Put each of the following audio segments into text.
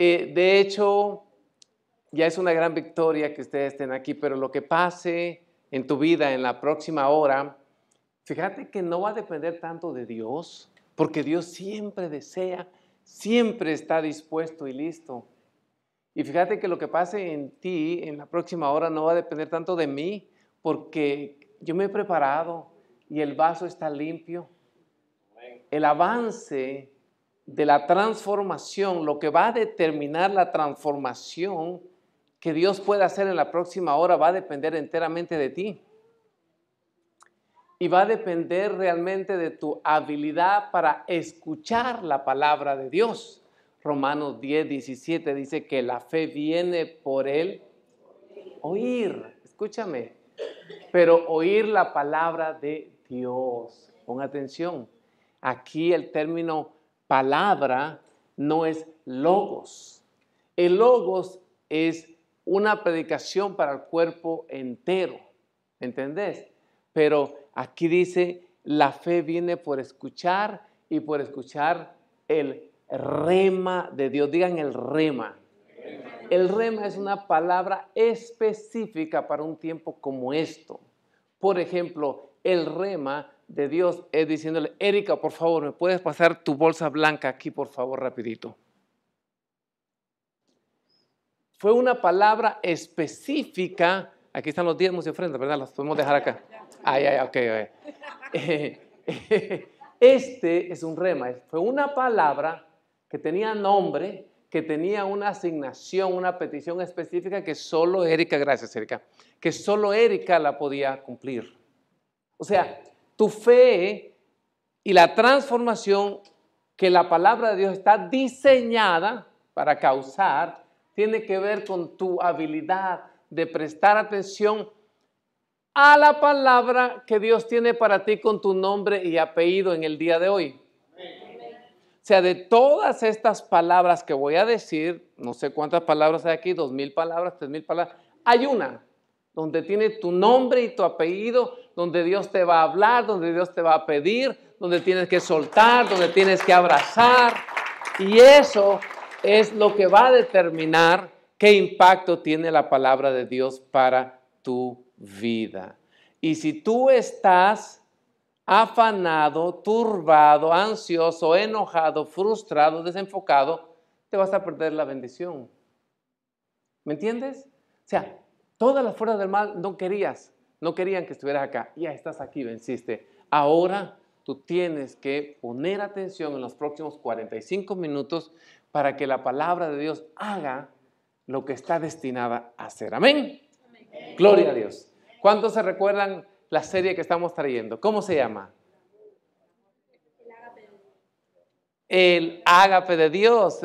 Eh, de hecho, ya es una gran victoria que ustedes estén aquí, pero lo que pase en tu vida en la próxima hora, fíjate que no va a depender tanto de Dios, porque Dios siempre desea, siempre está dispuesto y listo. Y fíjate que lo que pase en ti en la próxima hora no va a depender tanto de mí, porque yo me he preparado y el vaso está limpio. El avance de la transformación, lo que va a determinar la transformación que Dios pueda hacer en la próxima hora va a depender enteramente de ti. Y va a depender realmente de tu habilidad para escuchar la palabra de Dios. Romanos 10, 17 dice que la fe viene por el oír. Escúchame. Pero oír la palabra de Dios. Pon atención. Aquí el término palabra no es logos. El logos es una predicación para el cuerpo entero, ¿entendés? Pero aquí dice, la fe viene por escuchar y por escuchar el rema de Dios. Digan el rema. El rema es una palabra específica para un tiempo como esto. Por ejemplo, el rema de Dios es diciéndole, Erika, por favor, ¿me puedes pasar tu bolsa blanca aquí, por favor, rapidito? Fue una palabra específica. Aquí están los diezmos y ofrendas, ¿verdad? Las podemos dejar acá. Ay, ay, ok, eh, este es un rema. Fue una palabra que tenía nombre, que tenía una asignación, una petición específica que solo Erika, gracias Erika, que solo Erika la podía cumplir. O sea, tu fe y la transformación que la palabra de Dios está diseñada para causar, tiene que ver con tu habilidad de prestar atención a la palabra que Dios tiene para ti con tu nombre y apellido en el día de hoy. O sea, de todas estas palabras que voy a decir, no sé cuántas palabras hay aquí, dos mil palabras, tres mil palabras, hay una donde tiene tu nombre y tu apellido donde Dios te va a hablar, donde Dios te va a pedir, donde tienes que soltar, donde tienes que abrazar. Y eso es lo que va a determinar qué impacto tiene la palabra de Dios para tu vida. Y si tú estás afanado, turbado, ansioso, enojado, frustrado, desenfocado, te vas a perder la bendición. ¿Me entiendes? O sea, todas las fuerzas del mal no querías, no querían que estuvieras acá. Ya estás aquí, venciste. Ahora tú tienes que poner atención en los próximos 45 minutos para que la palabra de Dios haga lo que está destinada a hacer. Amén. Gloria a Dios. ¿Cuántos se recuerdan la serie que estamos trayendo? ¿Cómo se llama? El Agape de Dios. El ágape de Dios.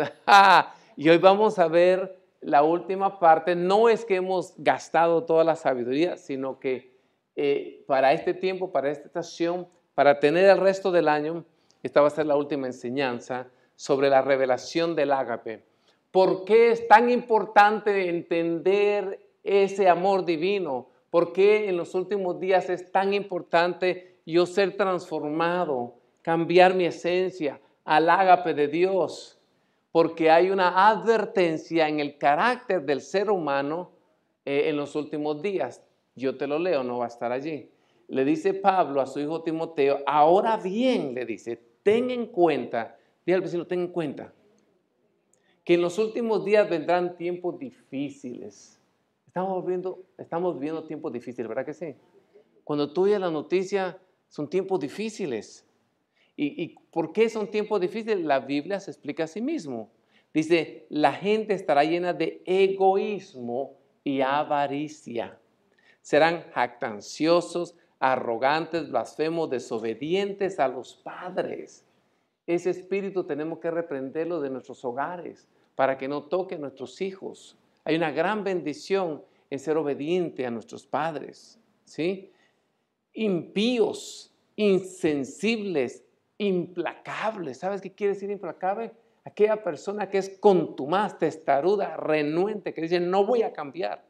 y hoy vamos a ver la última parte no es que hemos gastado toda la sabiduría, sino que eh, para este tiempo, para esta estación, para tener el resto del año, esta va a ser la última enseñanza sobre la revelación del ágape. ¿Por qué es tan importante entender ese amor divino? ¿Por qué en los últimos días es tan importante yo ser transformado, cambiar mi esencia al ágape de Dios? porque hay una advertencia en el carácter del ser humano eh, en los últimos días. Yo te lo leo, no va a estar allí. Le dice Pablo a su hijo Timoteo, ahora bien, le dice, ten en cuenta, dile al vecino, ten en cuenta, que en los últimos días vendrán tiempos difíciles. Estamos viendo, estamos viviendo tiempos difíciles, ¿verdad que sí? Cuando tú oyes la noticia, son tiempos difíciles. ¿Y, por qué un tiempo difícil? La Biblia se explica a sí mismo. Dice, la gente estará llena de egoísmo y avaricia. Serán jactanciosos, arrogantes, blasfemos, desobedientes a los padres. Ese espíritu tenemos que reprenderlo de nuestros hogares para que no toque a nuestros hijos. Hay una gran bendición en ser obediente a nuestros padres, ¿sí? Impíos, insensibles, implacable. ¿Sabes qué quiere decir implacable? Aquella persona que es contumaz, testaruda, renuente, que dice, no voy a cambiar.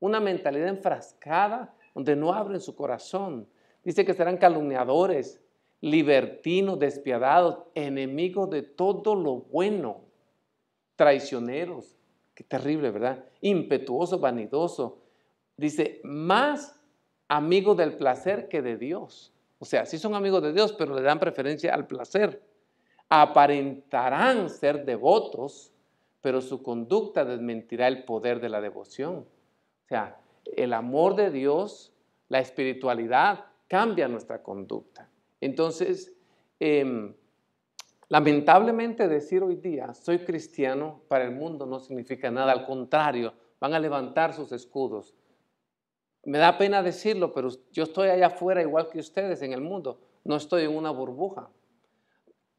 Una mentalidad enfrascada donde no abren su corazón. Dice que serán calumniadores, libertinos, despiadados, enemigos de todo lo bueno, traicioneros. Qué terrible, ¿verdad? Impetuoso, vanidoso. Dice, más amigo del placer que de Dios. O sea, sí son amigos de Dios, pero le dan preferencia al placer. Aparentarán ser devotos, pero su conducta desmentirá el poder de la devoción. O sea, el amor de Dios, la espiritualidad, cambia nuestra conducta. Entonces, em, lamentablemente decir hoy día, soy cristiano, para el mundo no significa nada, al contrario, van a levantar sus escudos me da pena decirlo, pero yo estoy allá afuera igual que ustedes en el mundo. No estoy en una burbuja.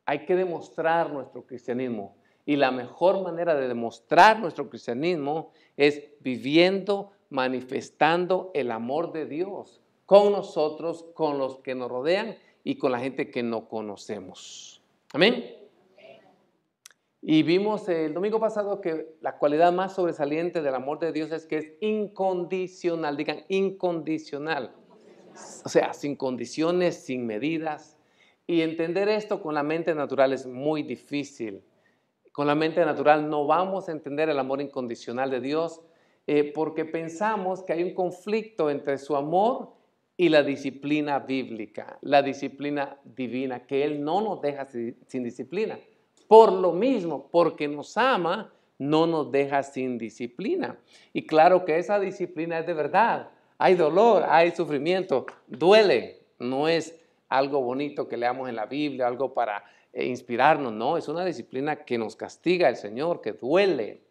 Hay que demostrar nuestro cristianismo. Y la mejor manera de demostrar nuestro cristianismo es viviendo, manifestando el amor de Dios con nosotros, con los que nos rodean y con la gente que no conocemos. Amén. Y vimos el domingo pasado que la cualidad más sobresaliente del amor de Dios es que es incondicional, digan incondicional. O sea, sin condiciones, sin medidas. Y entender esto con la mente natural es muy difícil. Con la mente natural no vamos a entender el amor incondicional de Dios eh, porque pensamos que hay un conflicto entre su amor y la disciplina bíblica, la disciplina divina, que Él no nos deja sin disciplina. Por lo mismo, porque nos ama, no nos deja sin disciplina. Y claro que esa disciplina es de verdad. Hay dolor, hay sufrimiento, duele. No es algo bonito que leamos en la Biblia, algo para eh, inspirarnos, no. Es una disciplina que nos castiga el Señor, que duele.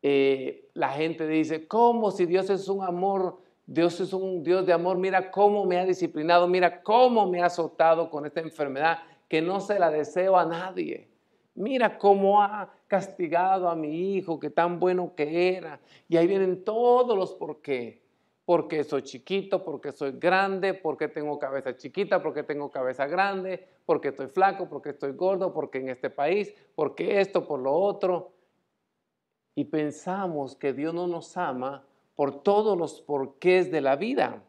Eh, la gente dice, ¿cómo si Dios es un amor? Dios es un Dios de amor, mira cómo me ha disciplinado, mira cómo me ha azotado con esta enfermedad que no se la deseo a nadie. Mira cómo ha castigado a mi hijo, que tan bueno que era. Y ahí vienen todos los por qué. Porque soy chiquito, porque soy grande, porque tengo cabeza chiquita, porque tengo cabeza grande, porque estoy flaco, porque estoy gordo, porque en este país, porque esto, por lo otro. Y pensamos que Dios no nos ama por todos los porqués de la vida.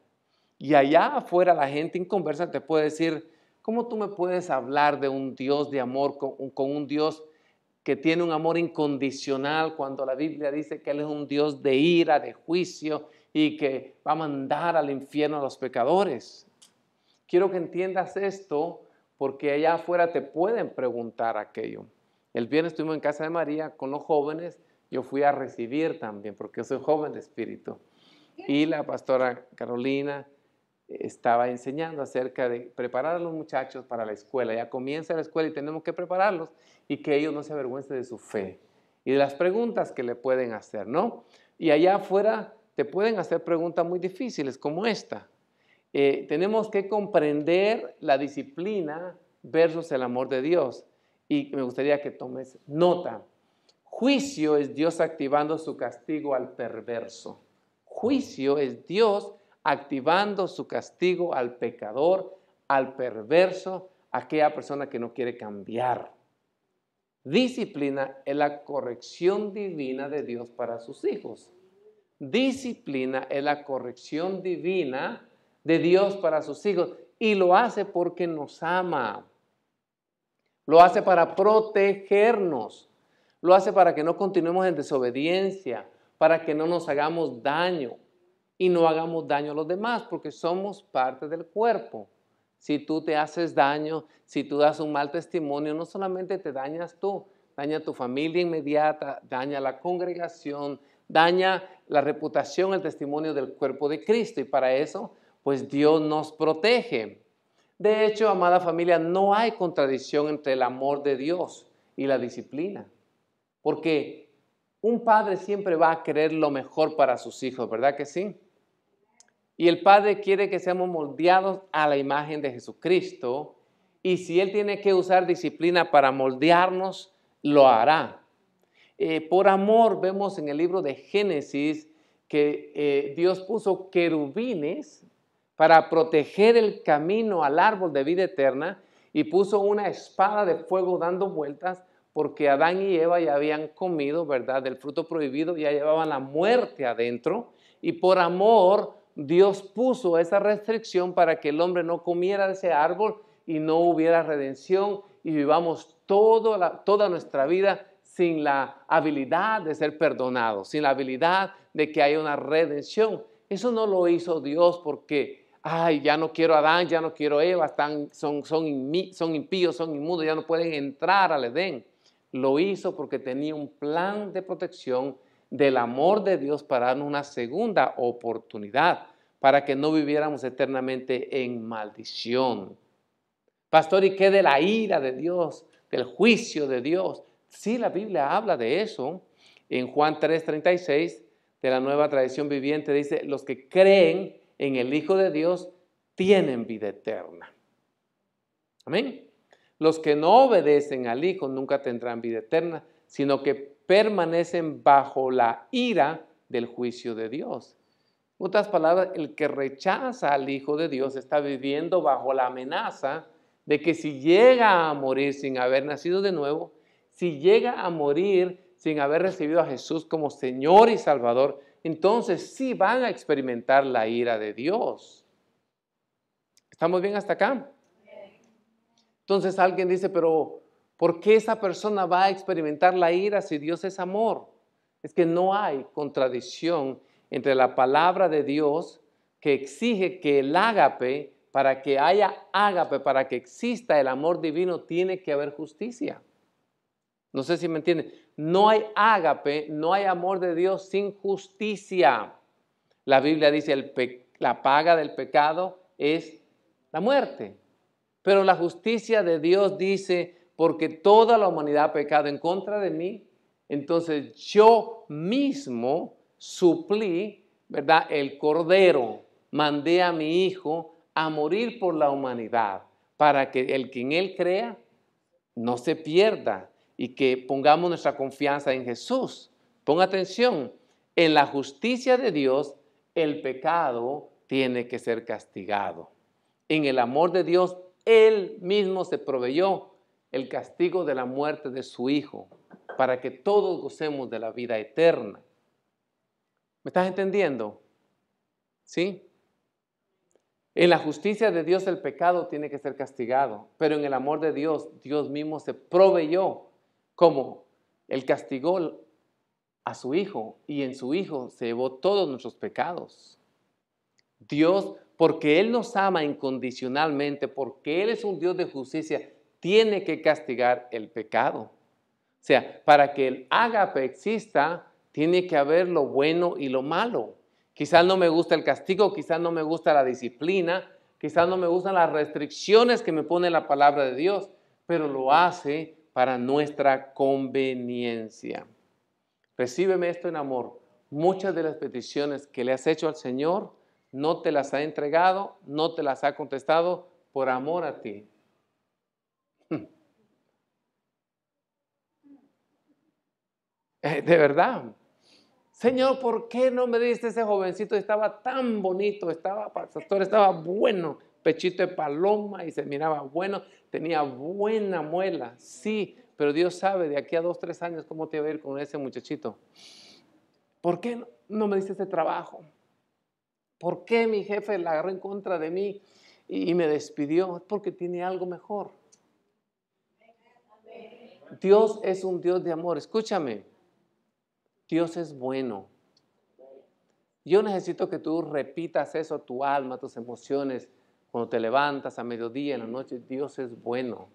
Y allá afuera la gente inconversa te puede decir, ¿Cómo tú me puedes hablar de un Dios de amor con, un Dios que tiene un amor incondicional cuando la Biblia dice que Él es un Dios de ira, de juicio y que va a mandar al infierno a los pecadores? Quiero que entiendas esto porque allá afuera te pueden preguntar aquello. El viernes estuvimos en casa de María con los jóvenes, yo fui a recibir también, porque soy joven de espíritu. Y la pastora Carolina estaba enseñando acerca de preparar a los muchachos para la escuela. Ya comienza la escuela y tenemos que prepararlos y que ellos no se avergüencen de su fe y de las preguntas que le pueden hacer, ¿no? Y allá afuera te pueden hacer preguntas muy difíciles como esta. Eh, tenemos que comprender la disciplina versus el amor de Dios. Y me gustaría que tomes nota. Juicio es Dios activando su castigo al perverso. Juicio es Dios activando su castigo al pecador, al perverso, a aquella persona que no quiere cambiar. Disciplina es la corrección divina de Dios para sus hijos. Disciplina es la corrección divina de Dios para sus hijos y lo hace porque nos ama. Lo hace para protegernos. Lo hace para que no continuemos en desobediencia, para que no nos hagamos daño, y no hagamos daño a los demás porque somos parte del cuerpo. Si tú te haces daño, si tú das un mal testimonio, no solamente te dañas tú, daña a tu familia inmediata, daña a la congregación, daña la reputación, el testimonio del cuerpo de Cristo. Y para eso, pues Dios nos protege. De hecho, amada familia, no hay contradicción entre el amor de Dios y la disciplina. Porque un padre siempre va a querer lo mejor para sus hijos, ¿verdad que sí? Y el Padre quiere que seamos moldeados a la imagen de Jesucristo. Y si Él tiene que usar disciplina para moldearnos, lo hará. Eh, por amor vemos en el libro de Génesis que eh, Dios puso querubines para proteger el camino al árbol de vida eterna y puso una espada de fuego dando vueltas porque Adán y Eva ya habían comido, ¿verdad?, del fruto prohibido, ya llevaban la muerte adentro y por amor Dios puso esa restricción para que el hombre no comiera de ese árbol y no hubiera redención y vivamos toda, nuestra vida sin la habilidad de ser perdonados, sin la habilidad de que haya una redención. Eso no lo hizo Dios porque, ay, ya no quiero a Adán, ya no quiero a Eva, están, son, son, son impíos, son inmundos, ya no pueden entrar al Edén. Lo hizo porque tenía un plan de protección del amor de Dios para darnos una segunda oportunidad, para que no viviéramos eternamente en maldición. Pastor, ¿y qué de la ira de Dios, del juicio de Dios? Sí, la Biblia habla de eso. En Juan 3:36 de la nueva tradición viviente dice, los que creen en el Hijo de Dios tienen vida eterna. Amén. Los que no obedecen al Hijo nunca tendrán vida eterna, sino que permanecen bajo la ira del juicio de Dios. En otras palabras, el que rechaza al Hijo de Dios está viviendo bajo la amenaza de que si llega a morir sin haber nacido de nuevo, si llega a morir sin haber recibido a Jesús como Señor y Salvador, entonces sí van a experimentar la ira de Dios. ¿Estamos bien hasta acá? Entonces alguien dice, pero ¿Por qué esa persona va a experimentar la ira si Dios es amor? Es que no hay contradicción entre la palabra de Dios que exige que el ágape, para que haya ágape, para que exista el amor divino, tiene que haber justicia. No sé si me entienden. No hay ágape, no hay amor de Dios sin justicia. La Biblia dice, el la paga del pecado es la muerte. Pero la justicia de Dios dice, porque toda la humanidad ha pecado en contra de mí, entonces yo mismo suplí, ¿verdad? El cordero, mandé a mi hijo a morir por la humanidad, para que el que en él crea no se pierda y que pongamos nuestra confianza en Jesús. Ponga atención, en la justicia de Dios el pecado tiene que ser castigado. En el amor de Dios, Él mismo se proveyó el castigo de la muerte de su Hijo, para que todos gocemos de la vida eterna. ¿Me estás entendiendo? ¿Sí? En la justicia de Dios el pecado tiene que ser castigado, pero en el amor de Dios, Dios mismo se proveyó como el castigó a su Hijo y en su Hijo se llevó todos nuestros pecados. Dios, porque Él nos ama incondicionalmente, porque Él es un Dios de justicia, tiene que castigar el pecado. O sea, para que el ágape exista, tiene que haber lo bueno y lo malo. Quizás no me gusta el castigo, quizás no me gusta la disciplina, quizás no me gustan las restricciones que me pone la palabra de Dios, pero lo hace para nuestra conveniencia. Recíbeme esto en amor. Muchas de las peticiones que le has hecho al Señor no te las ha entregado, no te las ha contestado por amor a ti, Eh, de verdad. Señor, ¿por qué no me diste ese jovencito? Estaba tan bonito, estaba, pastor, estaba bueno, pechito de paloma y se miraba bueno, tenía buena muela, sí, pero Dios sabe de aquí a dos, tres años cómo te va a ir con ese muchachito. ¿Por qué no me diste ese trabajo? ¿Por qué mi jefe la agarró en contra de mí y, me despidió? porque tiene algo mejor. Dios es un Dios de amor, escúchame. Dios es bueno. Yo necesito que tú repitas eso, a tu alma, tus emociones, cuando te levantas a mediodía, en la noche, Dios es bueno.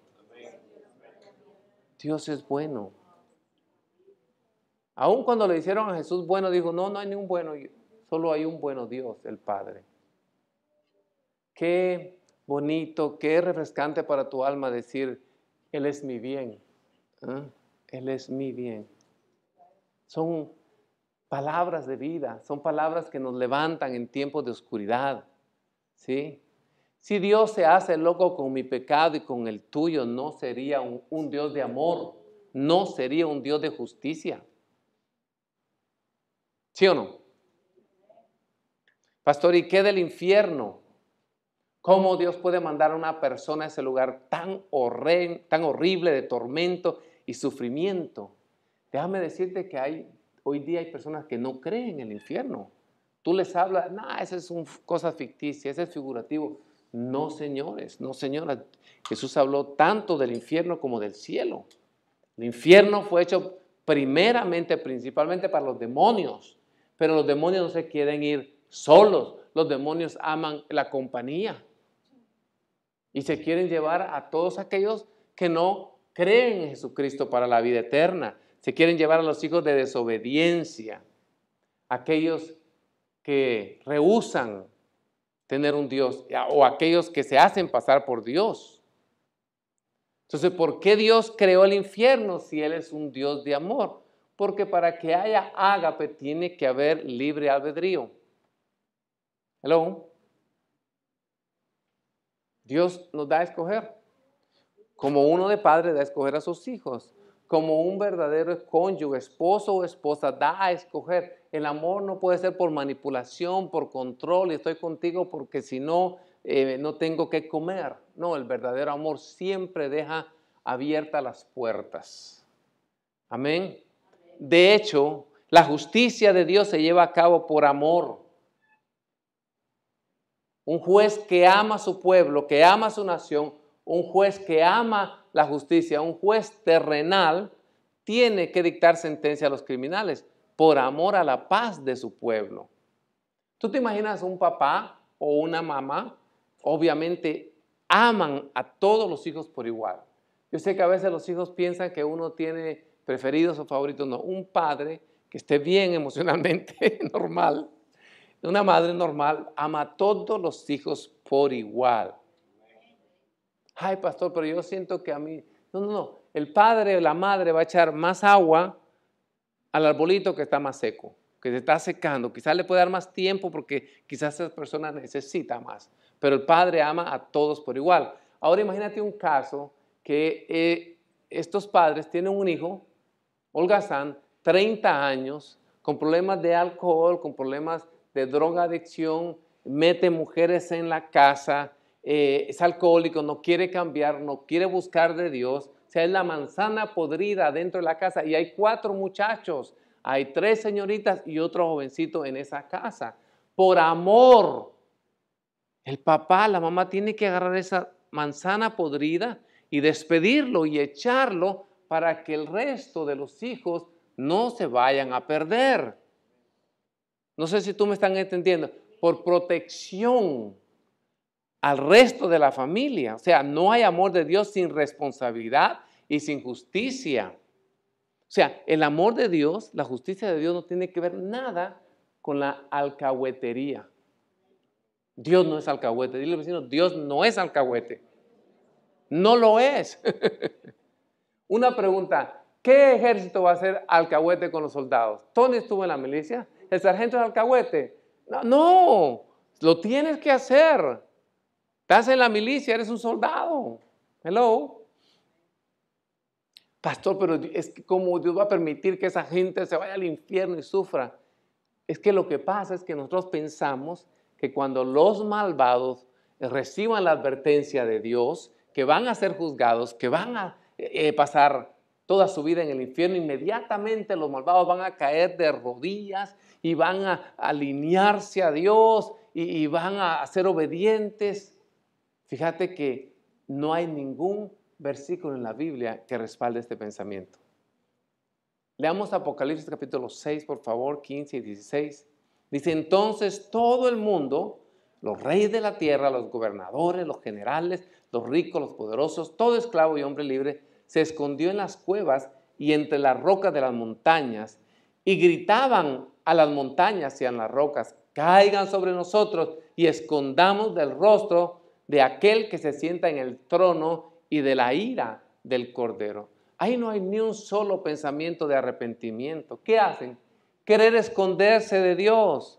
Dios es bueno. Aun cuando le hicieron a Jesús bueno, dijo, no, no hay un bueno, solo hay un bueno Dios, el Padre. Qué bonito, qué refrescante para tu alma decir, Él es mi bien. ¿eh? Él es mi bien son palabras de vida, son palabras que nos levantan en tiempos de oscuridad. ¿sí? Si Dios se hace loco con mi pecado y con el tuyo, no sería un, Dios de amor, no sería un Dios de justicia. ¿Sí o no? Pastor, ¿y qué del infierno? ¿Cómo Dios puede mandar a una persona a ese lugar tan, tan horrible de tormento y sufrimiento? Déjame decirte que hay, hoy día hay personas que no creen en el infierno. Tú les hablas, no, esa es una cosa ficticia, ese es figurativo. No, señores, no, señoras. Jesús habló tanto del infierno como del cielo. El infierno fue hecho primeramente, principalmente para los demonios, pero los demonios no se quieren ir solos. Los demonios aman la compañía y se quieren llevar a todos aquellos que no creen en Jesucristo para la vida eterna. Se quieren llevar a los hijos de desobediencia, aquellos que rehusan tener un Dios o aquellos que se hacen pasar por Dios. Entonces, ¿por qué Dios creó el infierno si Él es un Dios de amor? Porque para que haya ágape tiene que haber libre albedrío. Hello. Dios nos da a escoger. Como uno de padre da a escoger a sus hijos como un verdadero cónyuge, esposo o esposa, da a escoger. El amor no puede ser por manipulación, por control, y estoy contigo porque si no, eh, no tengo que comer. No, el verdadero amor siempre deja abiertas las puertas. Amén. De hecho, la justicia de Dios se lleva a cabo por amor. Un juez que ama a su pueblo, que ama a su nación, un juez que ama la justicia, un juez terrenal, tiene que dictar sentencia a los criminales por amor a la paz de su pueblo. ¿Tú te imaginas un papá o una mamá? Obviamente aman a todos los hijos por igual. Yo sé que a veces los hijos piensan que uno tiene preferidos o favoritos. No, un padre que esté bien emocionalmente normal, una madre normal, ama a todos los hijos por igual ay pastor, pero yo siento que a mí, no, no, no, el padre o la madre va a echar más agua al arbolito que está más seco, que se está secando. Quizás le puede dar más tiempo porque quizás esa persona necesita más, pero el padre ama a todos por igual. Ahora imagínate un caso que eh, estos padres tienen un hijo, Olga San, 30 años, con problemas de alcohol, con problemas de droga adicción mete mujeres en la casa, eh, es alcohólico, no quiere cambiar, no quiere buscar de Dios. O sea, es la manzana podrida dentro de la casa y hay cuatro muchachos, hay tres señoritas y otro jovencito en esa casa. Por amor, el papá, la mamá tiene que agarrar esa manzana podrida y despedirlo y echarlo para que el resto de los hijos no se vayan a perder. No sé si tú me están entendiendo. Por protección al resto de la familia. O sea, no hay amor de Dios sin responsabilidad y sin justicia. O sea, el amor de Dios, la justicia de Dios no tiene que ver nada con la alcahuetería. Dios no es alcahuete. Dile al vecino, Dios no es alcahuete. No lo es. Una pregunta, ¿qué ejército va a ser alcahuete con los soldados? Tony estuvo en la milicia, el sargento es alcahuete. No, no, lo tienes que hacer. Estás en la milicia, eres un soldado. Hello. Pastor, pero es que como Dios va a permitir que esa gente se vaya al infierno y sufra. Es que lo que pasa es que nosotros pensamos que cuando los malvados reciban la advertencia de Dios, que van a ser juzgados, que van a eh, eh, pasar toda su vida en el infierno, inmediatamente los malvados van a caer de rodillas y van a alinearse a Dios y van a ser obedientes. Fíjate que no hay ningún versículo en la Biblia que respalde este pensamiento. Leamos Apocalipsis capítulo 6, por favor, 15 y 16. Dice, entonces todo el mundo, los reyes de la tierra, los gobernadores, los generales, los ricos, los poderosos, todo esclavo y hombre libre, se escondió en las cuevas y entre las rocas de las montañas y gritaban a las montañas y a las rocas, caigan sobre nosotros y escondamos del rostro de aquel que se sienta en el trono y de la ira del Cordero. Ahí no hay ni un solo pensamiento de arrepentimiento. ¿Qué hacen? Querer esconderse de Dios.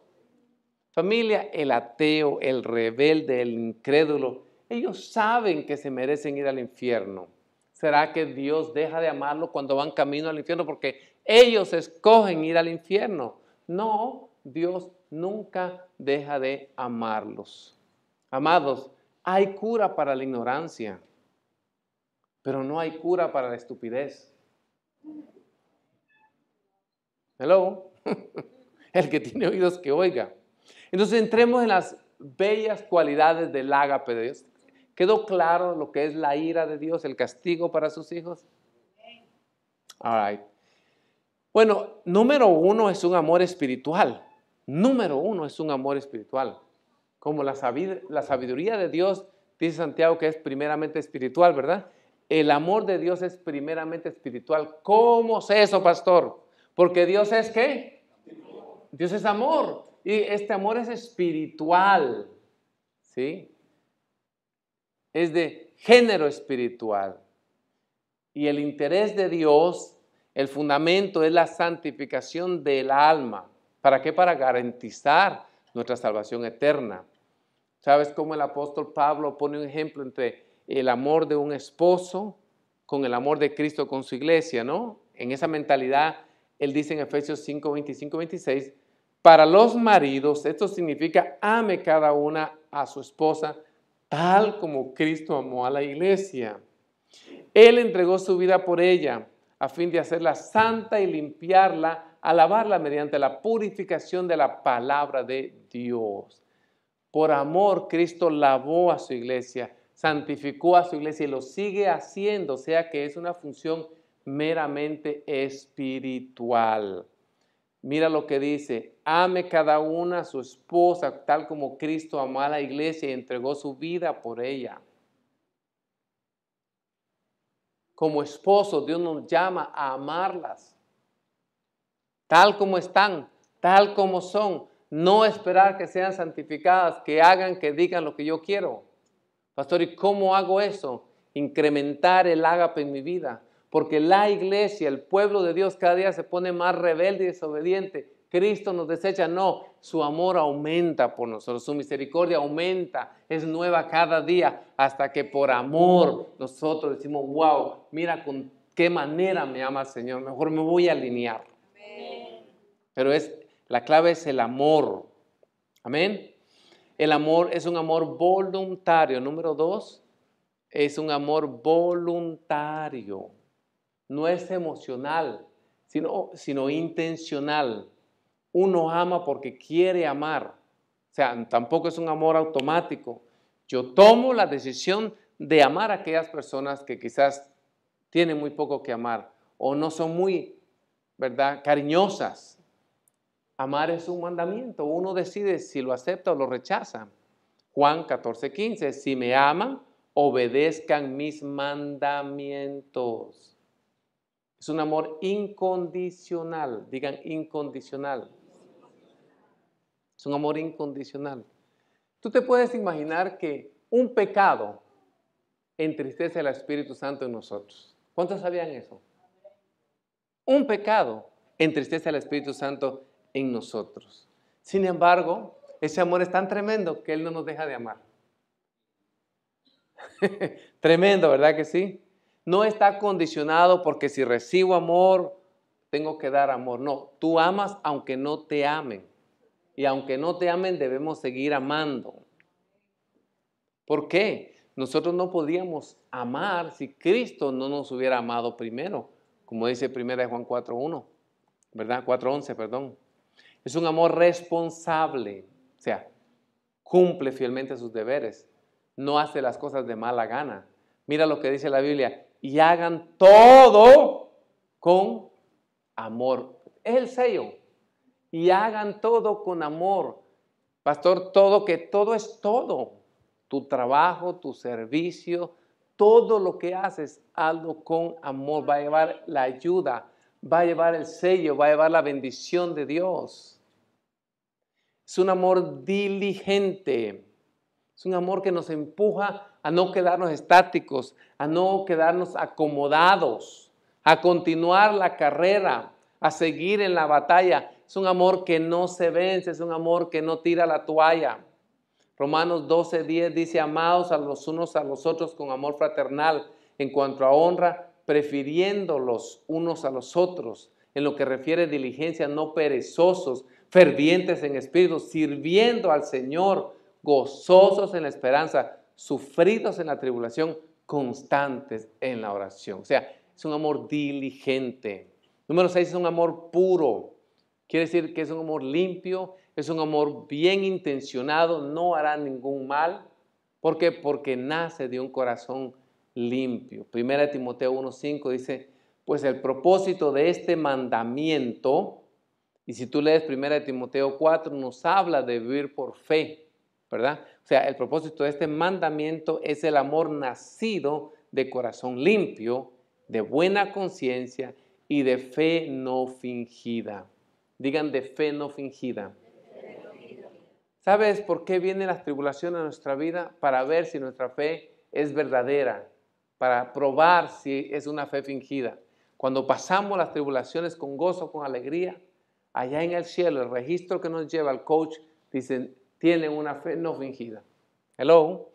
Familia, el ateo, el rebelde, el incrédulo, ellos saben que se merecen ir al infierno. ¿Será que Dios deja de amarlos cuando van camino al infierno porque ellos escogen ir al infierno? No, Dios nunca deja de amarlos. Amados, hay cura para la ignorancia, pero no hay cura para la estupidez. Hello. El que tiene oídos que oiga. Entonces entremos en las bellas cualidades del ágape de Dios. ¿Quedó claro lo que es la ira de Dios, el castigo para sus hijos? All right. Bueno, número uno es un amor espiritual. Número uno es un amor espiritual como la, sabiduría de Dios, dice Santiago que es primeramente espiritual, ¿verdad? El amor de Dios es primeramente espiritual. ¿Cómo es eso, pastor? Porque Dios es qué? Dios es amor. Y este amor es espiritual. ¿Sí? Es de género espiritual. Y el interés de Dios, el fundamento es la santificación del alma. ¿Para qué? Para garantizar nuestra salvación eterna. ¿Sabes cómo el apóstol Pablo pone un ejemplo entre el amor de un esposo con el amor de Cristo con su iglesia, ¿no? En esa mentalidad, él dice en Efesios 5, 25, 26, para los maridos, esto significa ame cada una a su esposa, tal como Cristo amó a la iglesia. Él entregó su vida por ella, a fin de hacerla santa y limpiarla, alabarla mediante la purificación de la palabra de Dios. Por amor, Cristo lavó a su iglesia, santificó a su iglesia y lo sigue haciendo, o sea que es una función meramente espiritual. Mira lo que dice, ame cada una a su esposa, tal como Cristo amó a la iglesia y entregó su vida por ella. Como esposo, Dios nos llama a amarlas, tal como están, tal como son, no esperar que sean santificadas, que hagan, que digan lo que yo quiero. Pastor, ¿y cómo hago eso? Incrementar el ágape en mi vida. Porque la iglesia, el pueblo de Dios, cada día se pone más rebelde y desobediente. Cristo nos desecha, no, su amor aumenta por nosotros, su misericordia aumenta, es nueva cada día, hasta que por amor nosotros decimos, wow, mira con qué manera me ama el Señor, mejor me voy a alinear. Pero es la clave es el amor. Amén. El amor es un amor voluntario. Número dos, es un amor voluntario. No es emocional, sino, sino intencional. Uno ama porque quiere amar. O sea, tampoco es un amor automático. Yo tomo la decisión de amar a aquellas personas que quizás tienen muy poco que amar o no son muy, ¿verdad?, cariñosas. Amar es un mandamiento. Uno decide si lo acepta o lo rechaza. Juan 14, 15. Si me aman, obedezcan mis mandamientos. Es un amor incondicional. Digan incondicional. Es un amor incondicional. Tú te puedes imaginar que un pecado entristece al Espíritu Santo en nosotros. ¿Cuántos sabían eso? Un pecado entristece al Espíritu Santo en nosotros. Sin embargo, ese amor es tan tremendo que Él no nos deja de amar. tremendo, ¿verdad que sí? No está condicionado porque si recibo amor, tengo que dar amor. No, tú amas aunque no te amen. Y aunque no te amen, debemos seguir amando. ¿Por qué? Nosotros no podíamos amar si Cristo no nos hubiera amado primero, como dice 1 Juan 4.1, ¿verdad? 4.11, perdón. Es un amor responsable, o sea, cumple fielmente sus deberes, no hace las cosas de mala gana. Mira lo que dice la Biblia, y hagan todo con amor. Es el sello. Y hagan todo con amor. Pastor, todo que todo es todo. Tu trabajo, tu servicio, todo lo que haces, hazlo con amor. Va a llevar la ayuda, va a llevar el sello, va a llevar la bendición de Dios. Es un amor diligente. Es un amor que nos empuja a no quedarnos estáticos, a no quedarnos acomodados, a continuar la carrera, a seguir en la batalla. Es un amor que no se vence, es un amor que no tira la toalla. Romanos 12.10 dice, amados a los unos a los otros con amor fraternal en cuanto a honra, prefiriéndolos unos a los otros. En lo que refiere diligencia, no perezosos, fervientes en espíritu, sirviendo al Señor, gozosos en la esperanza, sufridos en la tribulación, constantes en la oración. O sea, es un amor diligente. Número 6 es un amor puro. Quiere decir que es un amor limpio, es un amor bien intencionado, no hará ningún mal. ¿Por qué? Porque nace de un corazón limpio. Primera de Timoteo 1.5 dice, pues el propósito de este mandamiento, y si tú lees 1 Timoteo 4, nos habla de vivir por fe, ¿verdad? O sea, el propósito de este mandamiento es el amor nacido de corazón limpio, de buena conciencia y de fe no fingida. Digan de fe no fingida. ¿Sabes por qué vienen las tribulaciones a nuestra vida? Para ver si nuestra fe es verdadera, para probar si es una fe fingida. Cuando pasamos las tribulaciones con gozo, con alegría, Allá en el cielo, el registro que nos lleva el coach, dicen, tienen una fe no fingida. Hello.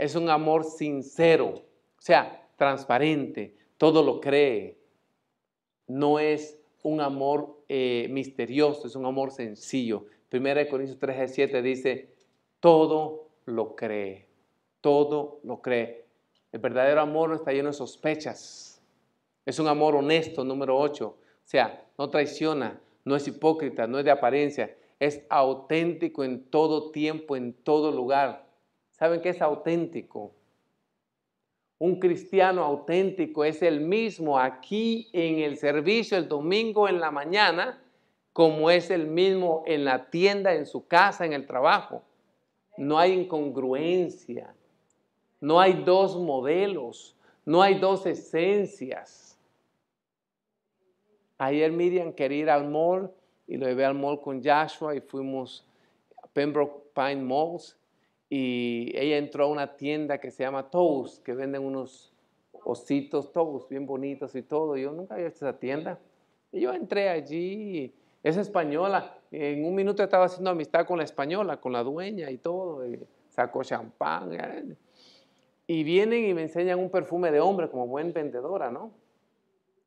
Es un amor sincero, o sea, transparente, todo lo cree. No es un amor eh, misterioso, es un amor sencillo. de Corintios 3, 7 dice, todo lo cree, todo lo cree. El verdadero amor no está lleno de sospechas. Es un amor honesto, número 8. O sea, no traiciona, no es hipócrita, no es de apariencia, es auténtico en todo tiempo, en todo lugar. ¿Saben qué es auténtico? Un cristiano auténtico es el mismo aquí en el servicio el domingo en la mañana, como es el mismo en la tienda, en su casa, en el trabajo. No hay incongruencia, no hay dos modelos, no hay dos esencias. Ayer Miriam quería ir al mall y lo llevé al mall con Joshua y fuimos a Pembroke Pine Malls y ella entró a una tienda que se llama Toast, que venden unos ositos Toast bien bonitos y todo. Yo nunca había visto esa tienda. Y yo entré allí, es española. En un minuto estaba haciendo amistad con la española, con la dueña y todo. sacó champán. Y vienen y me enseñan un perfume de hombre como buen vendedora, ¿no?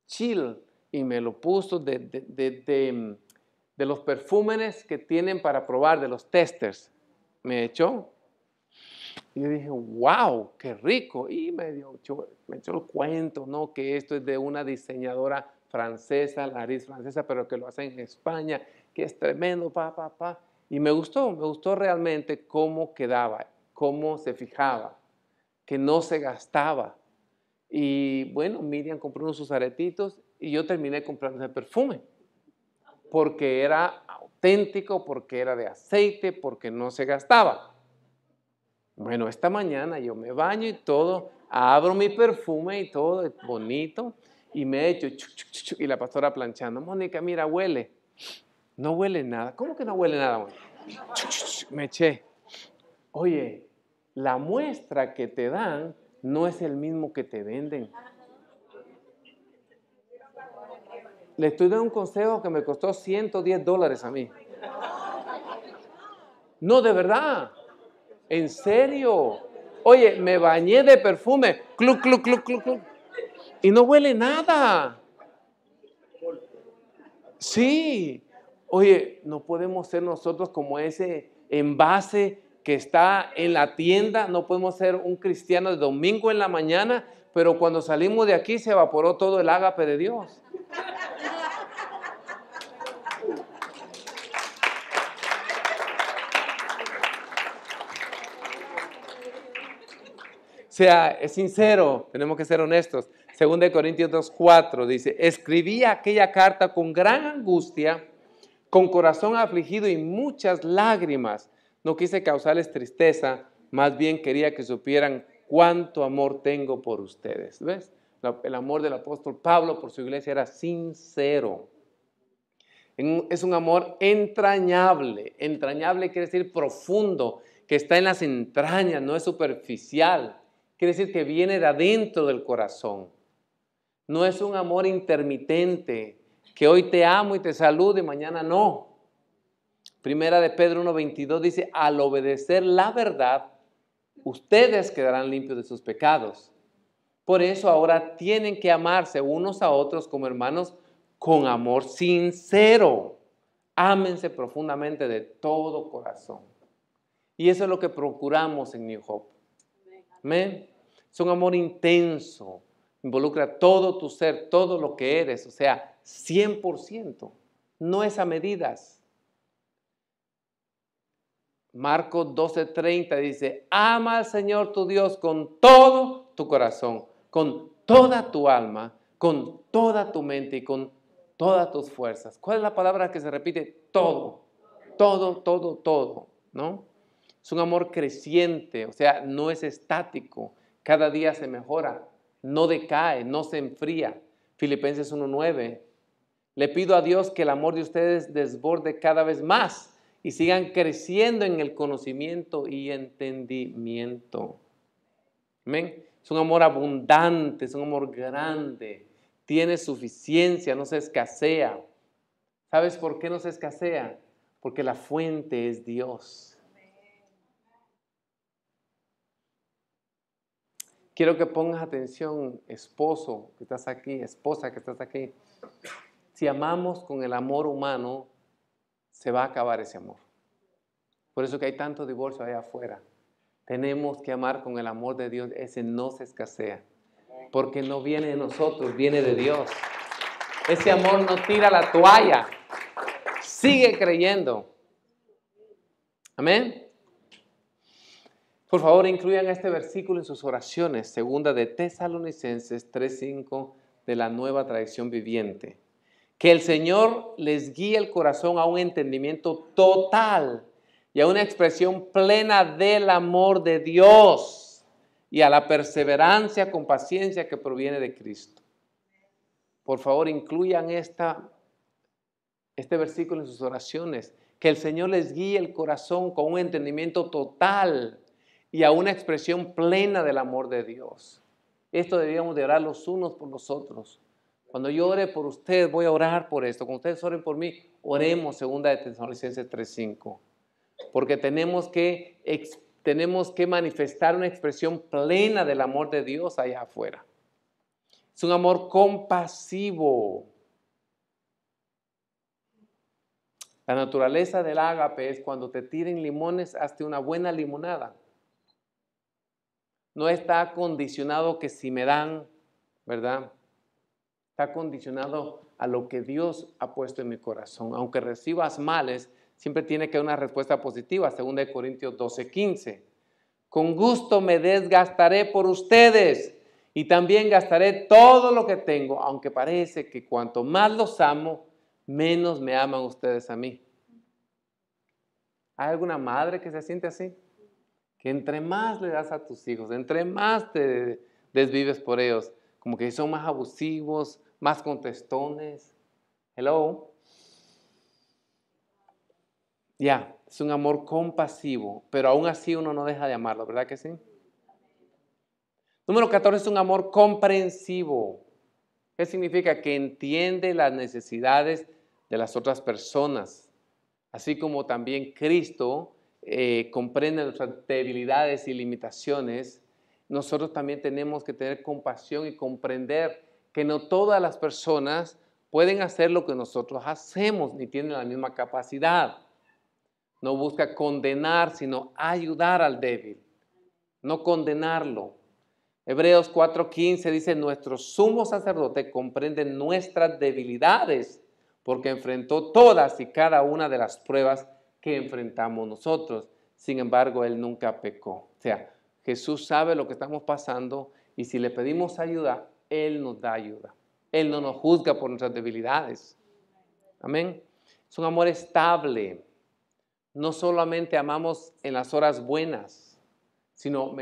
Chill y me lo puso de, los perfúmenes que tienen para probar, de los testers. Me echó. Y yo dije, wow, qué rico. Y me dio, me echó el cuento, ¿no? Que esto es de una diseñadora francesa, la nariz francesa, pero que lo hace en España, que es tremendo, pa, pa, pa. Y me gustó, me gustó realmente cómo quedaba, cómo se fijaba, que no se gastaba. Y bueno, Miriam compró unos sus aretitos y yo terminé comprando ese perfume porque era auténtico, porque era de aceite, porque no se gastaba. Bueno, esta mañana yo me baño y todo, abro mi perfume y todo, es bonito, y me echo, y la pastora planchando, Mónica, mira, huele. No huele nada. ¿Cómo que no huele nada? Mónica? Me eché. Oye, la muestra que te dan no es el mismo que te venden. Le estoy dando un consejo que me costó 110 dólares a mí. No, de verdad. En serio. Oye, me bañé de perfume. Cluc, cluc, cluc, cluc, Y no huele nada. Sí. Oye, no podemos ser nosotros como ese envase que está en la tienda. No podemos ser un cristiano de domingo en la mañana, pero cuando salimos de aquí se evaporó todo el ágape de Dios. O sea es sincero, tenemos que ser honestos. 2 de Corintios 2.4 dice, escribí aquella carta con gran angustia, con corazón afligido y muchas lágrimas. No quise causarles tristeza, más bien quería que supieran cuánto amor tengo por ustedes. ¿Ves? El amor del apóstol Pablo por su iglesia era sincero. Es un amor entrañable. Entrañable quiere decir profundo, que está en las entrañas, no es superficial. Quiere decir que viene de adentro del corazón. No es un amor intermitente, que hoy te amo y te saludo y mañana no. Primera de Pedro 1.22 dice, al obedecer la verdad, ustedes quedarán limpios de sus pecados. Por eso ahora tienen que amarse unos a otros como hermanos con amor sincero. Ámense profundamente de todo corazón. Y eso es lo que procuramos en New Hope. Amén. Es un amor intenso, involucra todo tu ser, todo lo que eres, o sea, 100%. No es a medidas. Marcos 12:30 dice, ama al Señor tu Dios con todo tu corazón, con toda tu alma, con toda tu mente y con todas tus fuerzas. ¿Cuál es la palabra que se repite? Todo, todo, todo, todo, ¿no? Es un amor creciente, o sea, no es estático, cada día se mejora, no decae, no se enfría. Filipenses 1.9. Le pido a Dios que el amor de ustedes desborde cada vez más y sigan creciendo en el conocimiento y entendimiento. Amén. Es un amor abundante, es un amor grande. Tiene suficiencia, no se escasea. ¿Sabes por qué no se escasea? Porque la fuente es Dios. Quiero que pongas atención, esposo que estás aquí, esposa que estás aquí. Si amamos con el amor humano, se va a acabar ese amor. Por eso que hay tanto divorcio allá afuera. Tenemos que amar con el amor de Dios, ese no se escasea, porque no viene de nosotros, viene de Dios. Ese amor no tira la toalla, sigue creyendo. Amén. Por favor, incluyan este versículo en sus oraciones, segunda de Tesalonicenses 3:5 de la Nueva Tradición Viviente. Que el Señor les guíe el corazón a un entendimiento total y a una expresión plena del amor de Dios y a la perseverancia con paciencia que proviene de Cristo. Por favor, incluyan esta, este versículo en sus oraciones. Que el Señor les guíe el corazón con un entendimiento total y a una expresión plena del amor de Dios. Esto debíamos de orar los unos por los otros. Cuando yo ore por usted, voy a orar por esto. Cuando ustedes oren por mí, oremos segunda de Tesalonicenses 3:5. Porque tenemos que, tenemos que manifestar una expresión plena del amor de Dios allá afuera. Es un amor compasivo. La naturaleza del ágape es cuando te tiren limones, hazte una buena limonada no está condicionado que si me dan, ¿verdad? Está condicionado a lo que Dios ha puesto en mi corazón. Aunque recibas males, siempre tiene que haber una respuesta positiva, según de Corintios 12, 15. Con gusto me desgastaré por ustedes y también gastaré todo lo que tengo, aunque parece que cuanto más los amo, menos me aman ustedes a mí. ¿Hay alguna madre que se siente así? que entre más le das a tus hijos, entre más te desvives por ellos, como que son más abusivos, más contestones. Hello. Ya, es un amor compasivo, pero aún así uno no deja de amarlo, ¿verdad que sí? Número 14 es un amor comprensivo. ¿Qué significa? Que entiende las necesidades de las otras personas, así como también Cristo eh, comprende nuestras debilidades y limitaciones, nosotros también tenemos que tener compasión y comprender que no todas las personas pueden hacer lo que nosotros hacemos ni tienen la misma capacidad. No busca condenar, sino ayudar al débil, no condenarlo. Hebreos 4:15 dice, nuestro sumo sacerdote comprende nuestras debilidades porque enfrentó todas y cada una de las pruebas que enfrentamos nosotros. Sin embargo, Él nunca pecó. O sea, Jesús sabe lo que estamos pasando y si le pedimos ayuda, Él nos da ayuda. Él no nos juzga por nuestras debilidades. Amén. Es un amor estable. No solamente amamos en las horas buenas, sino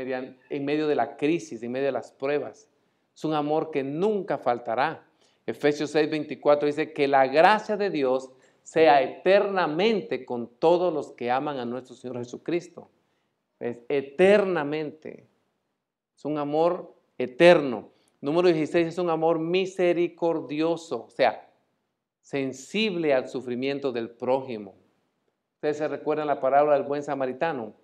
en medio de la crisis, en medio de las pruebas. Es un amor que nunca faltará. Efesios 6:24 dice que la gracia de Dios sea eternamente con todos los que aman a nuestro Señor Jesucristo. Es eternamente. Es un amor eterno. Número 16 es un amor misericordioso, o sea, sensible al sufrimiento del prójimo. Ustedes se recuerdan la palabra del buen samaritano.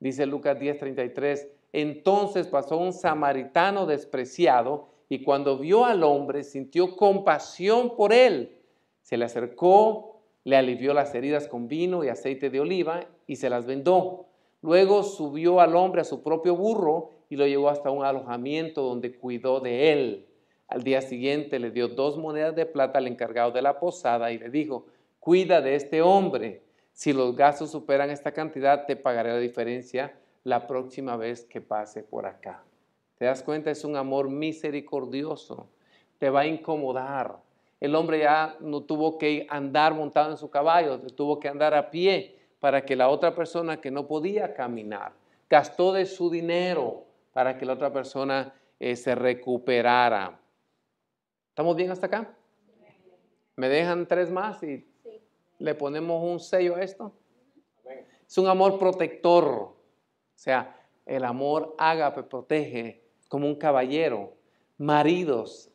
Dice Lucas 10:33, entonces pasó un samaritano despreciado y cuando vio al hombre sintió compasión por él. Se le acercó, le alivió las heridas con vino y aceite de oliva y se las vendó. Luego subió al hombre a su propio burro y lo llevó hasta un alojamiento donde cuidó de él. Al día siguiente le dio dos monedas de plata al encargado de la posada y le dijo, cuida de este hombre. Si los gastos superan esta cantidad, te pagaré la diferencia la próxima vez que pase por acá. ¿Te das cuenta? Es un amor misericordioso. Te va a incomodar, el hombre ya no tuvo que andar montado en su caballo, tuvo que andar a pie para que la otra persona que no podía caminar gastó de su dinero para que la otra persona eh, se recuperara. ¿Estamos bien hasta acá? ¿Me dejan tres más y le ponemos un sello a esto? Es un amor protector. O sea, el amor ágape protege como un caballero. Maridos,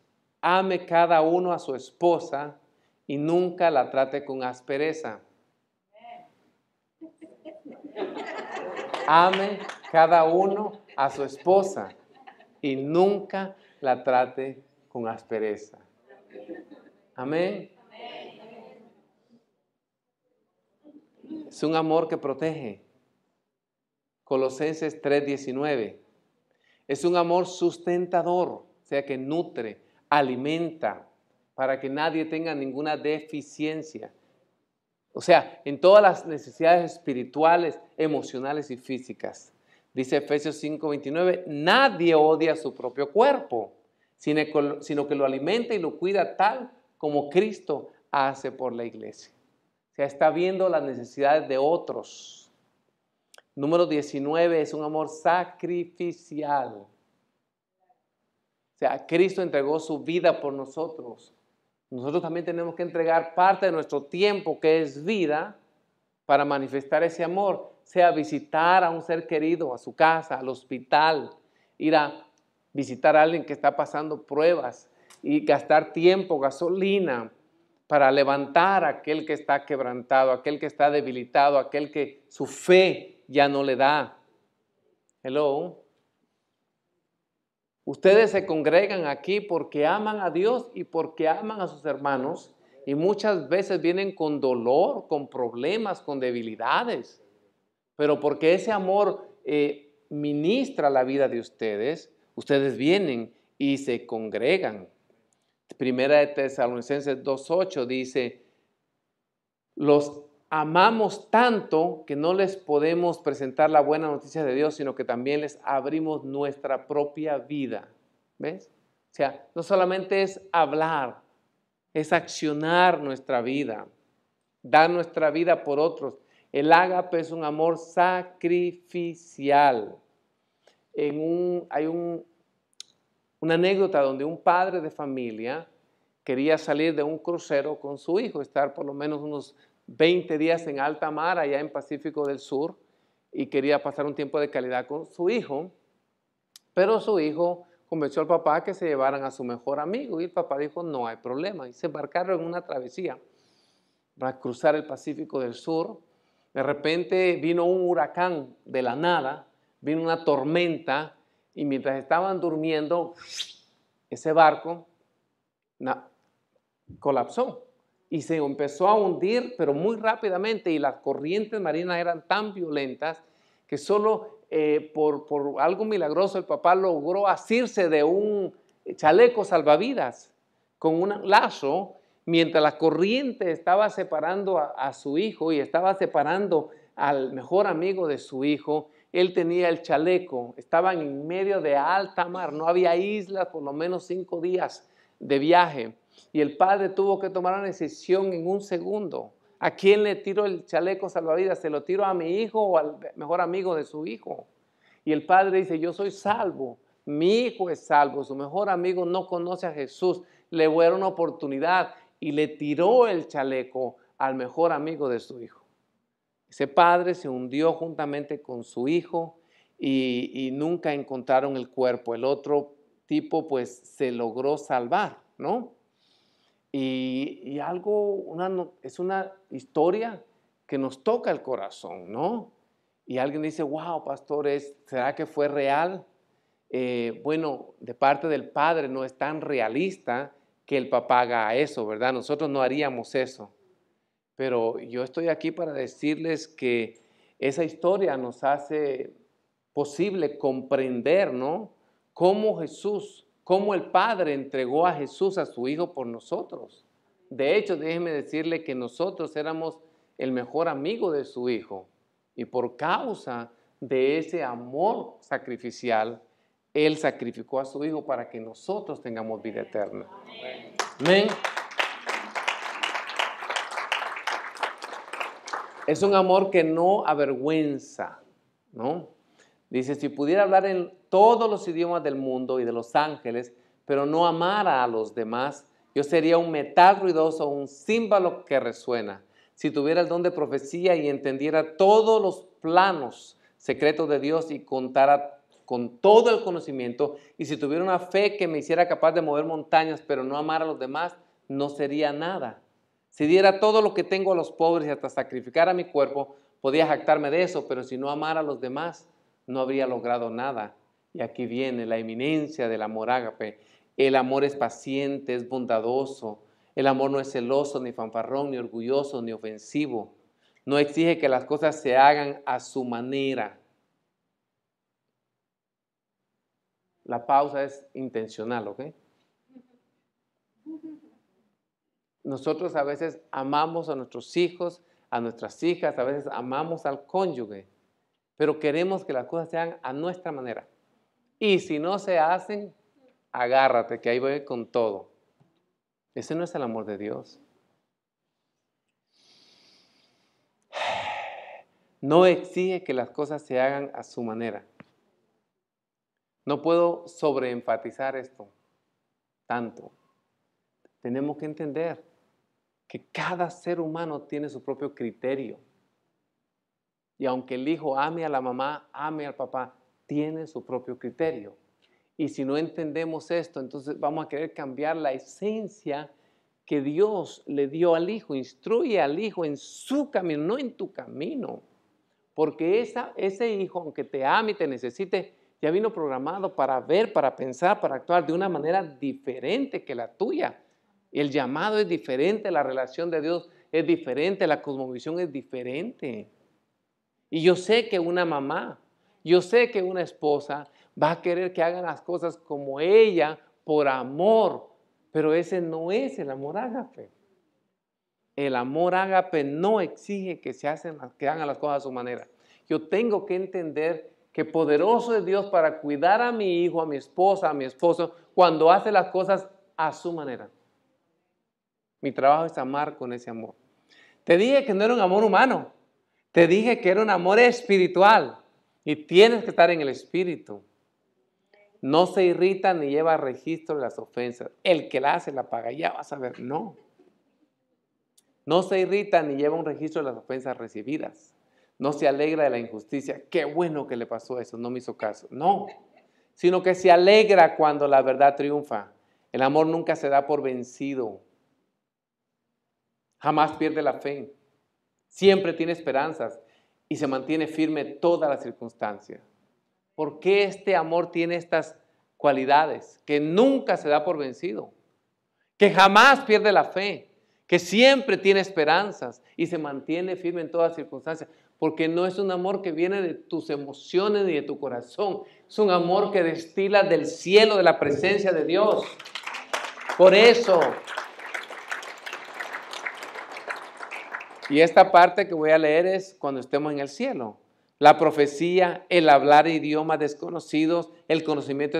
ame cada uno a su esposa y nunca la trate con aspereza. Ame cada uno a su esposa y nunca la trate con aspereza. Amén. Es un amor que protege. Colosenses 3:19. Es un amor sustentador, o sea que nutre, alimenta para que nadie tenga ninguna deficiencia. O sea, en todas las necesidades espirituales, emocionales y físicas. Dice Efesios 5:29, nadie odia su propio cuerpo, sino que lo alimenta y lo cuida tal como Cristo hace por la iglesia. O sea, está viendo las necesidades de otros. Número 19 es un amor sacrificial. O sea, Cristo entregó su vida por nosotros. Nosotros también tenemos que entregar parte de nuestro tiempo, que es vida, para manifestar ese amor, sea visitar a un ser querido, a su casa, al hospital, ir a visitar a alguien que está pasando pruebas y gastar tiempo, gasolina, para levantar a aquel que está quebrantado, aquel que está debilitado, aquel que su fe ya no le da. Hello. Ustedes se congregan aquí porque aman a Dios y porque aman a sus hermanos y muchas veces vienen con dolor, con problemas, con debilidades, pero porque ese amor eh, ministra la vida de ustedes, ustedes vienen y se congregan. Primera de Tesalonicenses 2.8 dice, los amamos tanto que no les podemos presentar la buena noticia de Dios, sino que también les abrimos nuestra propia vida. ¿Ves? O sea, no solamente es hablar, es accionar nuestra vida, dar nuestra vida por otros. El ágape es un amor sacrificial. hay un, una anécdota donde un padre de familia quería salir de un crucero con su hijo, estar por lo menos unos 20 días en alta mar, allá en Pacífico del Sur, y quería pasar un tiempo de calidad con su hijo, pero su hijo convenció al papá que se llevaran a su mejor amigo y el papá dijo, no hay problema, y se embarcaron en una travesía para cruzar el Pacífico del Sur. De repente vino un huracán de la nada, vino una tormenta y mientras estaban durmiendo, ese barco colapsó y se empezó a hundir, pero muy rápidamente, y las corrientes marinas eran tan violentas que solo eh, por, algo milagroso el papá logró asirse de un chaleco salvavidas con un lazo, mientras la corriente estaba separando a, a su hijo y estaba separando al mejor amigo de su hijo, él tenía el chaleco, estaban en medio de alta mar, no había islas por lo menos cinco días de viaje y el padre tuvo que tomar una decisión en un segundo. ¿A quién le tiró el chaleco salvavidas? ¿Se lo tiro a mi hijo o al mejor amigo de su hijo? Y el padre dice, yo soy salvo, mi hijo es salvo, su mejor amigo no conoce a Jesús, le voy una oportunidad y le tiró el chaleco al mejor amigo de su hijo. Ese padre se hundió juntamente con su hijo y, nunca encontraron el cuerpo. El otro tipo pues se logró salvar, ¿no? Y, algo, una, es una historia que nos toca el corazón, ¿no? Y alguien dice, wow, pastor, ¿será que fue real? Eh, bueno, de parte del padre no es tan realista que el papá haga eso, ¿verdad? Nosotros no haríamos eso. Pero yo estoy aquí para decirles que esa historia nos hace posible comprender, ¿no? cómo Jesús, cómo el Padre entregó a Jesús a su Hijo por nosotros. De hecho, déjeme decirle que nosotros éramos el mejor amigo de su Hijo y por causa de ese amor sacrificial, Él sacrificó a su Hijo para que nosotros tengamos vida eterna. Amén. Es un amor que no avergüenza, ¿no? Dice, si pudiera hablar en todos los idiomas del mundo y de los ángeles, pero no amara a los demás, yo sería un metal ruidoso, un címbalo que resuena. Si tuviera el don de profecía y entendiera todos los planos secretos de Dios y contara con todo el conocimiento, y si tuviera una fe que me hiciera capaz de mover montañas, pero no amara a los demás, no sería nada. Si diera todo lo que tengo a los pobres y hasta sacrificara mi cuerpo, podía jactarme de eso, pero si no amara a los demás, no habría logrado nada. Y aquí viene la eminencia del amor ágape. El amor es paciente, es bondadoso. El amor no es celoso, ni fanfarrón, ni orgulloso, ni ofensivo. No exige que las cosas se hagan a su manera. La pausa es intencional, ¿ok? Nosotros a veces amamos a nuestros hijos, a nuestras hijas, a veces amamos al cónyuge pero queremos que las cosas se hagan a nuestra manera. Y si no se hacen, agárrate, que ahí voy con todo. Ese no es el amor de Dios. No exige que las cosas se hagan a su manera. No puedo sobreenfatizar esto tanto. Tenemos que entender que cada ser humano tiene su propio criterio. Y aunque el hijo ame a la mamá, ame al papá, tiene su propio criterio. Y si no entendemos esto, entonces vamos a querer cambiar la esencia que Dios le dio al hijo. Instruye al hijo en su camino, no en tu camino. Porque esa, ese hijo, aunque te ame y te necesite, ya vino programado para ver, para pensar, para actuar de una manera diferente que la tuya. El llamado es diferente, la relación de Dios es diferente, la cosmovisión es diferente. Y yo sé que una mamá, yo sé que una esposa va a querer que hagan las cosas como ella por amor, pero ese no es el amor ágape. El amor ágape no exige que se hacen, que hagan las cosas a su manera. Yo tengo que entender que poderoso es Dios para cuidar a mi hijo, a mi esposa, a mi esposo, cuando hace las cosas a su manera. Mi trabajo es amar con ese amor. Te dije que no era un amor humano, te dije que era un amor espiritual y tienes que estar en el espíritu. No se irrita ni lleva registro de las ofensas. El que la hace la paga. Ya vas a ver, no. No se irrita ni lleva un registro de las ofensas recibidas. No se alegra de la injusticia. Qué bueno que le pasó eso, no me hizo caso. No, sino que se alegra cuando la verdad triunfa. El amor nunca se da por vencido. Jamás pierde la fe siempre tiene esperanzas y se mantiene firme todas las circunstancias. ¿Por qué este amor tiene estas cualidades? Que nunca se da por vencido, que jamás pierde la fe, que siempre tiene esperanzas y se mantiene firme en todas las circunstancias. Porque no es un amor que viene de tus emociones ni de tu corazón. Es un amor que destila del cielo, de la presencia de Dios. Por eso Y esta parte que voy a leer es cuando estemos en el cielo. La profecía, el hablar idiomas desconocidos, el conocimiento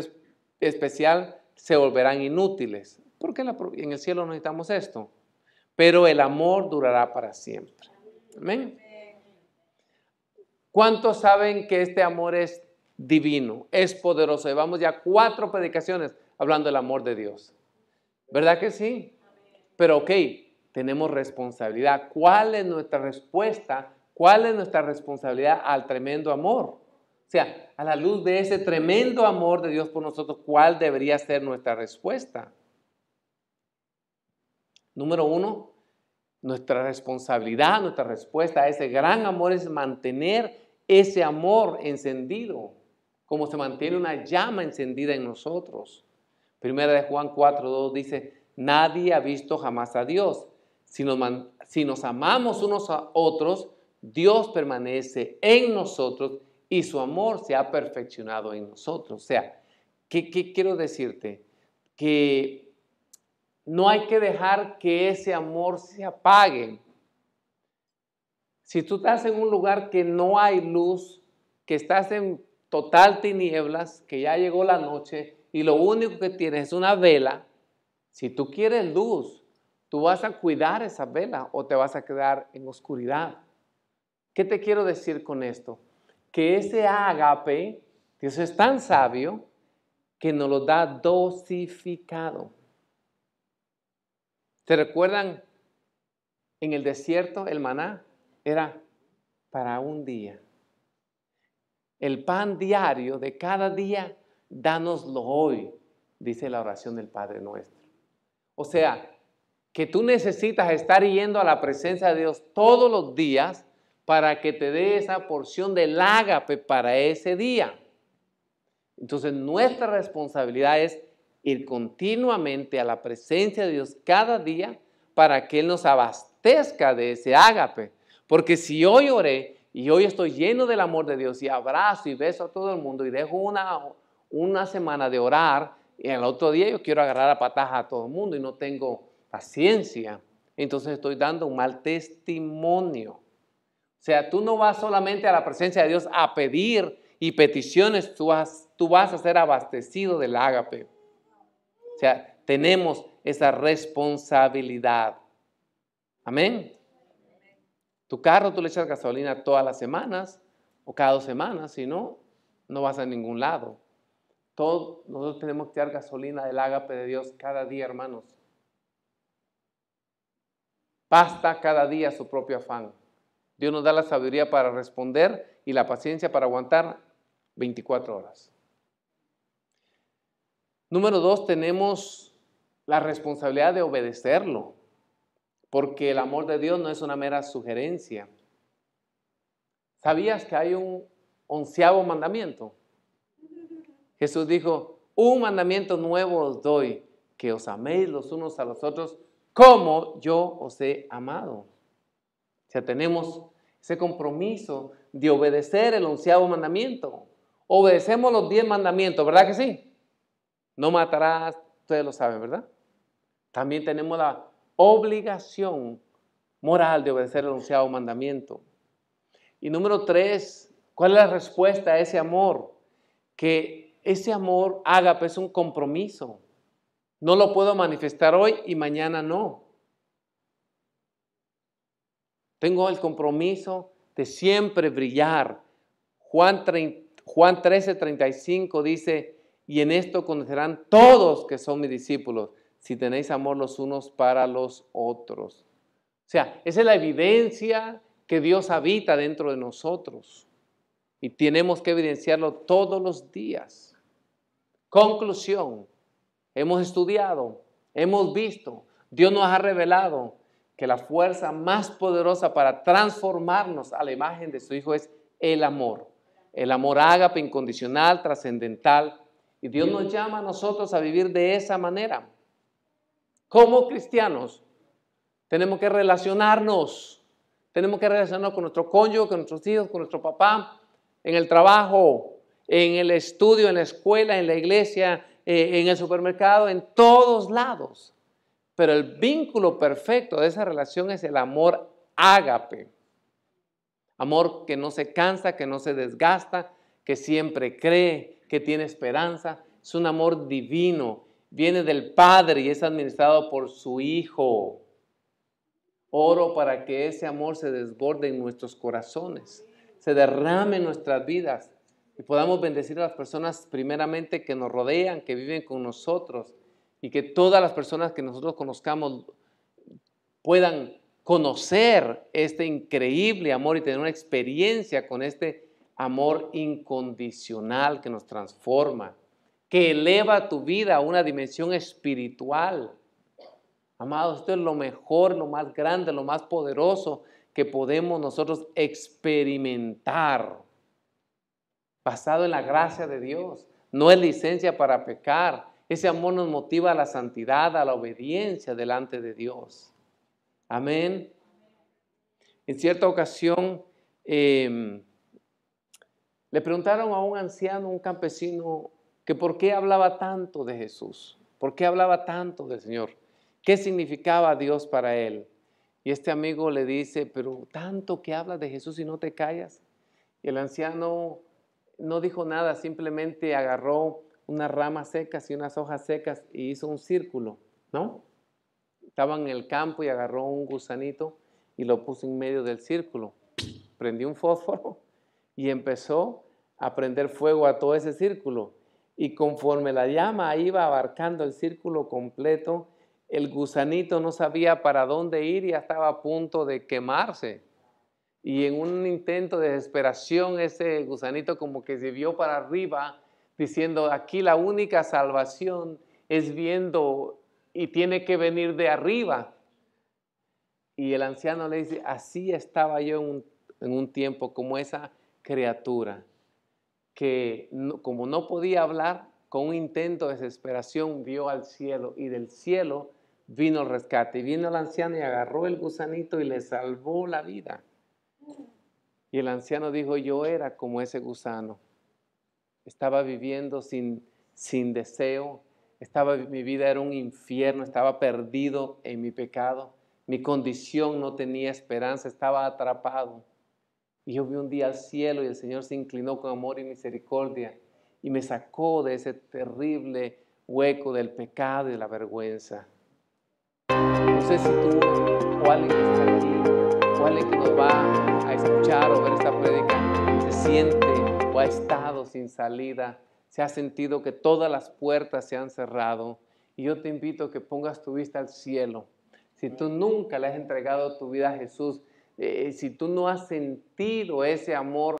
especial se volverán inútiles. Porque en el cielo necesitamos esto. Pero el amor durará para siempre. Amén. ¿Cuántos saben que este amor es divino, es poderoso? Llevamos ya cuatro predicaciones hablando del amor de Dios. ¿Verdad que sí? Pero ok, tenemos responsabilidad. ¿Cuál es nuestra respuesta? ¿Cuál es nuestra responsabilidad al tremendo amor? O sea, a la luz de ese tremendo amor de Dios por nosotros, ¿cuál debería ser nuestra respuesta? Número uno, nuestra responsabilidad, nuestra respuesta a ese gran amor es mantener ese amor encendido, como se mantiene una llama encendida en nosotros. Primera de Juan 4.2 dice, nadie ha visto jamás a Dios. Si nos, amamos unos a otros, Dios permanece en nosotros y su amor se ha perfeccionado en nosotros. O sea, ¿qué, qué quiero decirte? Que no hay que dejar que ese amor se apague. Si tú estás en un lugar que no hay luz, que estás en total tinieblas, que ya llegó la noche y lo único que tienes es una vela, si tú quieres luz, ¿Tú vas a cuidar esa vela o te vas a quedar en oscuridad? ¿Qué te quiero decir con esto? Que ese agape, Dios es tan sabio que nos lo da dosificado. ¿Te recuerdan en el desierto el maná? Era para un día. El pan diario de cada día, danoslo hoy, dice la oración del Padre nuestro. O sea, que tú necesitas estar yendo a la presencia de Dios todos los días para que te dé esa porción del ágape para ese día. Entonces nuestra responsabilidad es ir continuamente a la presencia de Dios cada día para que Él nos abastezca de ese ágape. Porque si hoy oré y hoy estoy lleno del amor de Dios y abrazo y beso a todo el mundo y dejo una, una semana de orar y el otro día yo quiero agarrar a pataja a todo el mundo y no tengo ciencia, entonces estoy dando un mal testimonio. O sea, tú no vas solamente a la presencia de Dios a pedir y peticiones, tú vas, tú vas a ser abastecido del ágape. O sea, tenemos esa responsabilidad. Amén. Tu carro tú le echas gasolina todas las semanas o cada dos semanas, si no, no vas a ningún lado. Todos, nosotros tenemos que echar gasolina del ágape de Dios cada día, hermanos. Basta cada día su propio afán. Dios nos da la sabiduría para responder y la paciencia para aguantar 24 horas. Número dos, tenemos la responsabilidad de obedecerlo, porque el amor de Dios no es una mera sugerencia. ¿Sabías que hay un onceavo mandamiento? Jesús dijo, un mandamiento nuevo os doy, que os améis los unos a los otros como yo os he amado. O sea, tenemos ese compromiso de obedecer el onceavo mandamiento. Obedecemos los diez mandamientos, ¿verdad que sí? No matarás, ustedes lo saben, ¿verdad? También tenemos la obligación moral de obedecer el onceavo mandamiento. Y número tres, ¿cuál es la respuesta a ese amor? Que ese amor haga pues un compromiso. No lo puedo manifestar hoy y mañana no. Tengo el compromiso de siempre brillar. Juan, Juan 13, 35 dice, y en esto conocerán todos que son mis discípulos, si tenéis amor los unos para los otros. O sea, esa es la evidencia que Dios habita dentro de nosotros. Y tenemos que evidenciarlo todos los días. Conclusión, hemos estudiado, hemos visto, Dios nos ha revelado que la fuerza más poderosa para transformarnos a la imagen de su Hijo es el amor. El amor ágape, incondicional, trascendental. Y Dios nos llama a nosotros a vivir de esa manera. Como cristianos, tenemos que relacionarnos. Tenemos que relacionarnos con nuestro cónyuge, con nuestros hijos, con nuestro papá, en el trabajo, en el estudio, en la escuela, en la iglesia, eh, en el supermercado, en todos lados. Pero el vínculo perfecto de esa relación es el amor ágape. Amor que no se cansa, que no se desgasta, que siempre cree, que tiene esperanza. Es un amor divino. Viene del Padre y es administrado por su Hijo. Oro para que ese amor se desborde en nuestros corazones, se derrame en nuestras vidas, y podamos bendecir a las personas primeramente que nos rodean, que viven con nosotros y que todas las personas que nosotros conozcamos puedan conocer este increíble amor y tener una experiencia con este amor incondicional que nos transforma, que eleva tu vida a una dimensión espiritual. Amados, esto es lo mejor, lo más grande, lo más poderoso que podemos nosotros experimentar basado en la gracia de Dios. No es licencia para pecar. Ese amor nos motiva a la santidad, a la obediencia delante de Dios. Amén. En cierta ocasión em, le preguntaron a un anciano, un campesino, que por qué hablaba tanto de Jesús, por qué hablaba tanto del Señor, qué significaba Dios para él. Y este amigo le dice, pero tanto que hablas de Jesús y no te callas. Y el anciano no dijo nada, simplemente agarró unas ramas secas y unas hojas secas y hizo un círculo, ¿no? Estaba en el campo y agarró un gusanito y lo puso en medio del círculo. Prendió un fósforo y empezó a prender fuego a todo ese círculo. Y conforme la llama iba abarcando el círculo completo, el gusanito no sabía para dónde ir y estaba a punto de quemarse. Y en un intento de desesperación, ese gusanito como que se vio para arriba, diciendo, aquí la única salvación es viendo y tiene que venir de arriba. Y el anciano le dice, así estaba yo en un, tiempo como esa criatura, que como no podía hablar, con un intento de desesperación vio al cielo y del cielo vino el rescate. Y vino el anciano y agarró el gusanito y le salvó la vida. Y el anciano dijo, yo era como ese gusano. Estaba viviendo sin, sin deseo, estaba, mi vida era un infierno, estaba perdido en mi pecado, mi condición no tenía esperanza, estaba atrapado. Y yo vi un día al cielo y el Señor se inclinó con amor y misericordia y me sacó de ese terrible hueco del pecado y de la vergüenza. No sé si tú, cuál es que nos va a escuchar o ver esta prédica se siente o ha estado sin salida, se ha sentido que todas las puertas se han cerrado. Y yo te invito a que pongas tu vista al cielo. Si tú nunca le has entregado tu vida a Jesús, eh, si tú no has sentido ese amor,